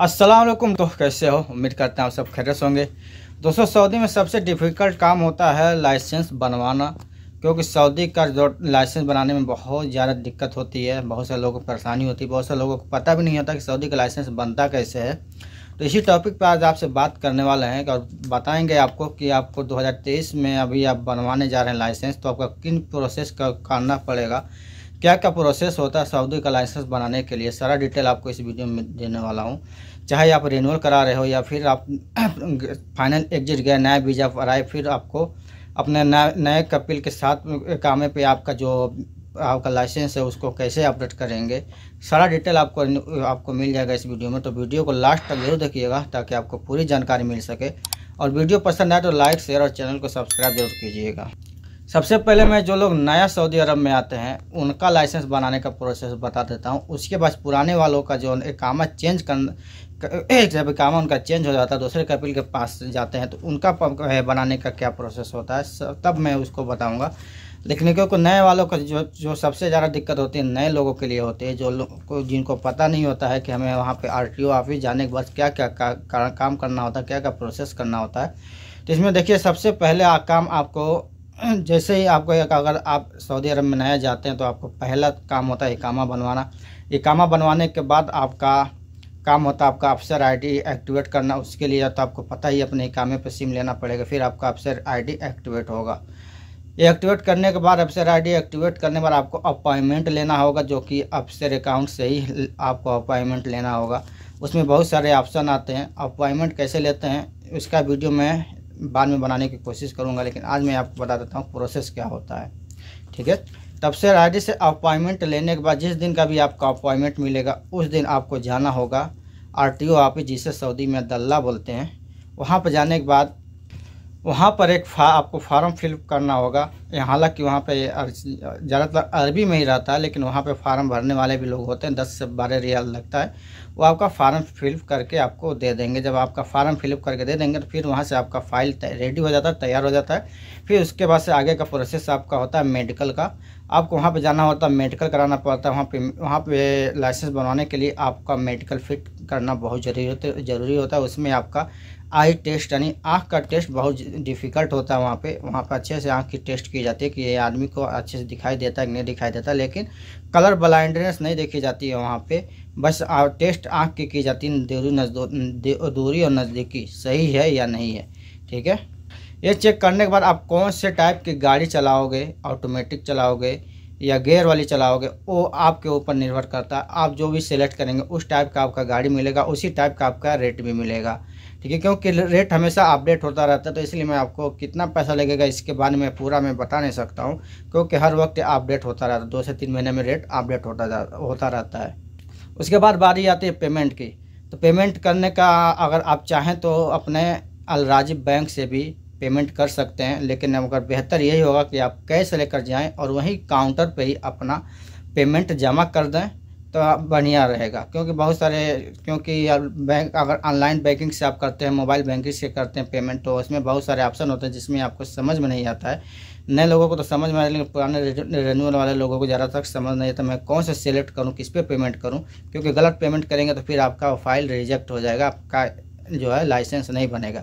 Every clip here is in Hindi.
वालेकुम तो कैसे हो उम्मीद करते हैं आप सब खैरस होंगे दोस्तों सऊदी में सबसे डिफ़िकल्ट काम होता है लाइसेंस बनवाना क्योंकि सऊदी का जो लाइसेंस बनाने में बहुत ज़्यादा दिक्कत होती है बहुत से लोगों को परेशानी होती है बहुत से लोगों को पता भी नहीं होता कि सऊदी का लाइसेंस बनता कैसे है तो इसी टॉपिक पर आज आपसे बात करने वाले हैं और बताएंगे आपको कि आपको 2023 में अभी आप बनवाने जा रहे हैं लाइसेंस तो आपका किन प्रोसेस का करना पड़ेगा क्या क्या प्रोसेस होता है सऊदी का लाइसेंस बनाने के लिए सारा डिटेल आपको इस वीडियो में देने वाला हूँ चाहे आप रिन्यूअल करा रहे हो या फिर आप फाइनल एग्जिट गए नया वीज़ा पर आए फिर आपको अपने नए नए कपिल के साथ कामे पे आपका जो आपका लाइसेंस है उसको कैसे अपडेट करेंगे सारा डिटेल आपको आपको मिल जाएगा इस वीडियो में तो वीडियो को लास्ट तक जरूर देखिएगा ताकि आपको पूरी जानकारी मिल सके और वीडियो पसंद आए तो लाइक शेयर और चैनल को सब्सक्राइब जरूर कीजिएगा सबसे पहले मैं जो लोग नया सऊदी अरब में आते हैं उनका लाइसेंस बनाने का प्रोसेस बता देता हूँ उसके बाद पुराने वालों का जो एकामा चेंज कर एक जब काम उनका चेंज हो जाता है दूसरे कपिल के पास जाते हैं तो उनका बनाने का क्या प्रोसेस होता है तब मैं उसको बताऊँगा लेकिन क्योंकि नए वालों का जो जो सबसे ज़्यादा दिक्कत होती है नए लोगों के लिए होती है जो लोग जिनको पता नहीं होता है कि हमें वहाँ पे आरटीओ ऑफिस जाने के बाद क्या क्या का, का, काम करना होता है क्या क्या प्रोसेस करना होता है तो इसमें देखिए सबसे पहले आ, काम आपको जैसे ही आपको एक अगर आप सऊदी अरब में नया जाते हैं तो आपको पहला काम होता है इकामा बनवाना इकामा बनवाने के बाद आपका काम होता है आपका अफसर आईडी एक्टिवेट करना उसके लिए तो आपको पता ही अपने इकामे पर सिम लेना पड़ेगा फिर आपका अफसर आईडी एक्टिवेट होगा एक्टिवेट करने के बाद अफसर आईडी एक्टिवेट करने के बाद आपको अपॉइंटमेंट लेना होगा जो कि अफसर अकाउंट से ही आपको अपॉइंटमेंट लेना होगा उसमें बहुत सारे ऑप्शन आते हैं अपॉइंटमेंट कैसे लेते हैं उसका वीडियो मैं बाद में बनाने की कोशिश करूँगा लेकिन आज मैं आपको बता देता हूँ प्रोसेस क्या होता है ठीक है तब से आर से अपॉइंटमेंट लेने के बाद जिस दिन का भी आपका अपॉइंटमेंट मिलेगा उस दिन आपको जाना होगा आर टी ऑफिस जिसे सऊदी में दल्ला बोलते हैं वहाँ पर जाने के बाद वहाँ पर एक फा आपको फार्म फिल करना होगा हालांकि वहाँ पर ज़्यादातर अरबी में ही रहता है लेकिन वहाँ पे फार्म भरने वाले भी लोग होते हैं दस से बारह रियाल लगता है वो आपका फार्म फिल करके आपको दे देंगे जब आपका फार्म फिलअप करके दे देंगे तो फिर वहाँ से आपका फाइल रेडी हो जाता है तैयार हो जाता है फिर उसके बाद से आगे का प्रोसेस आपका होता है मेडिकल का आपको वहाँ पे जाना होता है मेडिकल कराना पड़ता है वहाँ पे वहाँ पे लाइसेंस बनवाने के लिए आपका मेडिकल फिट करना बहुत जरूरी होता है ज़रूरी होता है उसमें आपका आई टेस्ट यानी आँख का टेस्ट बहुत डिफ़िकल्ट होता है वहाँ पे वहाँ पे अच्छे से आँख की टेस्ट की जाती है कि ये आदमी को अच्छे से दिखाई देता है कि नहीं दिखाई देता लेकिन कलर ब्लाइंडनेस नहीं देखी जाती है वहाँ पर बस टेस्ट आँख की की जाती है दूरी दूरी और नज़दीकी सही है या नहीं है ठीक है ये चेक करने के बाद आप कौन से टाइप की गाड़ी चलाओगे ऑटोमेटिक चलाओगे या गेयर वाली चलाओगे वो आपके ऊपर निर्भर करता है आप जो भी सिलेक्ट करेंगे उस टाइप का आपका गाड़ी मिलेगा उसी टाइप का आपका रेट भी मिलेगा ठीक है क्योंकि रेट हमेशा अपडेट होता रहता है तो इसलिए मैं आपको कितना पैसा लगेगा इसके बारे में पूरा मैं बता नहीं सकता हूँ क्योंकि हर वक्त अपडेट होता रहता है दो से तीन महीने में रेट अपडेट होता होता रहता है उसके बाद बारी आती है पेमेंट की तो पेमेंट करने का अगर आप चाहें तो अपने अलराजिब बैंक से भी पेमेंट कर सकते हैं लेकिन अगर बेहतर यही होगा कि आप कैश लेकर जाएं और वहीं काउंटर पे ही अपना पेमेंट जमा कर दें तो बढ़िया रहेगा क्योंकि बहुत सारे क्योंकि बैंक अगर ऑनलाइन बैंकिंग से आप करते हैं मोबाइल बैंकिंग से करते हैं पेमेंट तो उसमें बहुत सारे ऑप्शन होते हैं जिसमें आपको समझ में नहीं आता है नए लोगों को तो समझ में आया लेकिन पुराने रेन्यूअल वाले लोगों को ज़्यादा तक समझ नहीं आता मैं कौन सा से सेलेक्ट करूँ किस पे पेमेंट करूँ क्योंकि गलत पेमेंट करेंगे तो फिर आपका फाइल रिजेक्ट हो जाएगा आपका जो है लाइसेंस नहीं बनेगा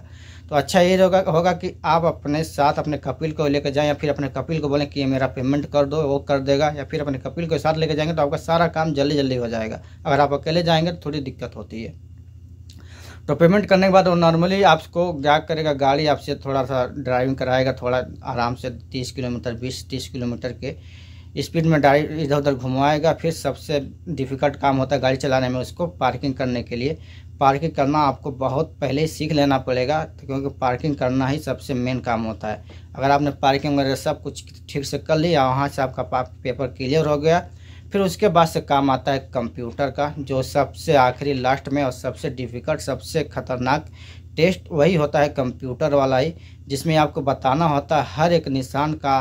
तो अच्छा ये होगा होगा कि आप अपने साथ अपने कपिल को लेकर जाएं या फिर अपने कपिल को बोलें कि ये मेरा पेमेंट कर दो वो कर देगा या फिर अपने कपिल को साथ लेकर जाएंगे तो आपका सारा काम जल्दी जल्दी हो जाएगा अगर आप अकेले जाएंगे तो थोड़ी दिक्कत होती है तो पेमेंट करने के बाद वो नॉर्मली आपको क्या करेगा गाड़ी आपसे थोड़ा सा ड्राइविंग कराएगा थोड़ा आराम से तीस किलोमीटर बीस तीस किलोमीटर के स्पीड में ड्राइव इधर उधर घुमाएगा फिर सबसे डिफ़िकल्ट काम होता है गाड़ी चलाने में उसको पार्किंग करने के लिए पार्किंग करना आपको बहुत पहले ही सीख लेना पड़ेगा तो क्योंकि पार्किंग करना ही सबसे मेन काम होता है अगर आपने पार्किंग वगैरह सब कुछ ठीक से कर लिया वहाँ से आपका पेपर क्लियर हो गया फिर उसके बाद से काम आता है कंप्यूटर का जो सबसे आखिरी लास्ट में और सबसे डिफ़िकल्ट सबसे ख़तरनाक टेस्ट वही होता है कंप्यूटर वाला ही जिसमें आपको बताना होता है हर एक निशान का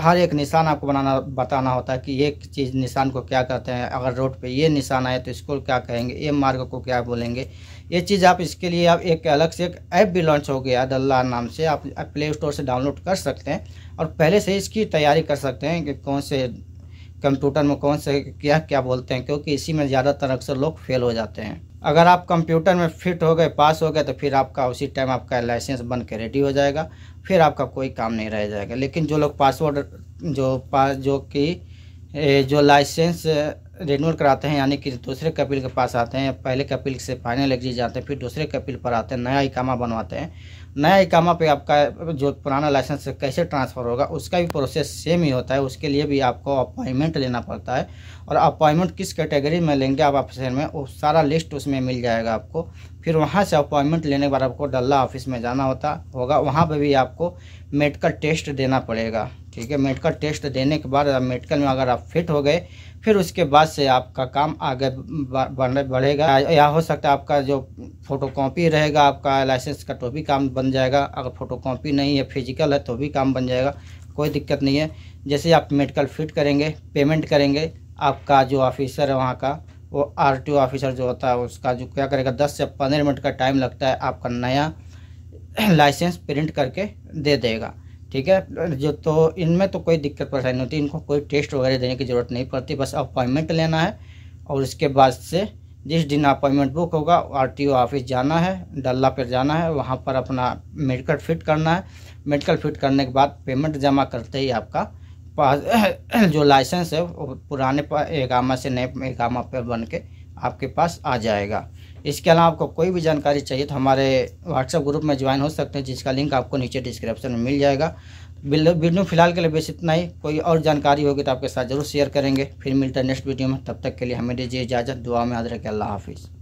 हर एक निशान आपको बनाना बताना होता है कि एक चीज़ निशान को क्या कहते हैं अगर रोड पे ये निशान आए तो इसको क्या कहेंगे ये मार्ग को क्या बोलेंगे ये चीज़ आप इसके लिए आप एक अलग से एक ऐप भी लॉन्च हो गया अदल्ला नाम से आप प्ले स्टोर से डाउनलोड कर सकते हैं और पहले से इसकी तैयारी कर सकते हैं कि कौन से कंप्यूटर में कौन से क्या क्या बोलते हैं क्योंकि इसी में ज़्यादातर अक्सर लोग फेल हो जाते हैं अगर आप कंप्यूटर में फिट हो गए पास हो गए तो फिर आपका उसी टाइम आपका लाइसेंस बन के रेडी हो जाएगा फिर आपका कोई काम नहीं रह जाएगा लेकिन जो लोग पासवर्ड जो पास जो कि जो लाइसेंस रिन्यूअल कराते हैं यानी कि दूसरे कपिल के पास आते हैं पहले कपिल से फाइनल एग्जिट जाते हैं फिर दूसरे कपिल पर आते हैं नया इकामा बनवाते हैं नया इकामा पे आपका जो पुराना लाइसेंस कैसे ट्रांसफ़र होगा उसका भी प्रोसेस सेम ही होता है उसके लिए भी आपको अपॉइंटमेंट लेना पड़ता है और अपॉइंटमेंट किस कैटेगरी में लेंगे आप ऑफिसर में वो सारा लिस्ट उसमें मिल जाएगा आपको फिर वहाँ से अपॉइंटमेंट लेने के बाद आपको डल्ला ऑफिस में जाना होता होगा वहाँ पर भी आपको मेडिकल टेस्ट देना पड़ेगा ठीक है मेडिकल टेस्ट देने के बाद मेडिकल में अगर आप फिट हो गए फिर उसके बाद से आपका काम आगे बढ़ बढ़ेगा या हो सकता है आपका जो फ़ोटो कॉपी रहेगा आपका लाइसेंस का तो भी काम बन जाएगा अगर फ़ोटो कॉपी नहीं है फिजिकल है तो भी काम बन जाएगा कोई दिक्कत नहीं है जैसे आप मेडिकल फिट करेंगे पेमेंट करेंगे आपका जो ऑफिसर है वहाँ का वो आर ऑफिसर जो होता है उसका जो क्या करेगा दस से पंद्रह मिनट का टाइम लगता है आपका नया लाइसेंस प्रिंट करके दे देगा ठीक है जो तो इनमें तो कोई दिक्कत परेशानी नहीं होती इनको कोई टेस्ट वगैरह देने की ज़रूरत नहीं पड़ती बस अपॉइंटमेंट लेना है और उसके बाद से जिस दिन अपॉइंटमेंट बुक होगा आरटीओ ऑफिस जाना है डल्ला पर जाना है वहाँ पर अपना मेडिकल फिट करना है मेडिकल फिट करने के बाद पेमेंट जमा करते ही आपका पास जो लाइसेंस है वो पुराने एगामा से नए एगामा पर बन के आपके पास आ जाएगा इसके अलावा आपको कोई भी जानकारी चाहिए तो हमारे व्हाट्सएप ग्रुप में ज्वाइन हो सकते हैं जिसका लिंक आपको नीचे डिस्क्रिप्शन में मिल जाएगा वीडियो फिलहाल के लिए बेस इतना ही कोई और जानकारी होगी तो आपके साथ जरूर शेयर करेंगे फिर मिलता है नेक्स्ट वीडियो में तब तक के लिए हमें दीजिए इजाज़त दुआ में याद रखें अल्लाह हाफिज़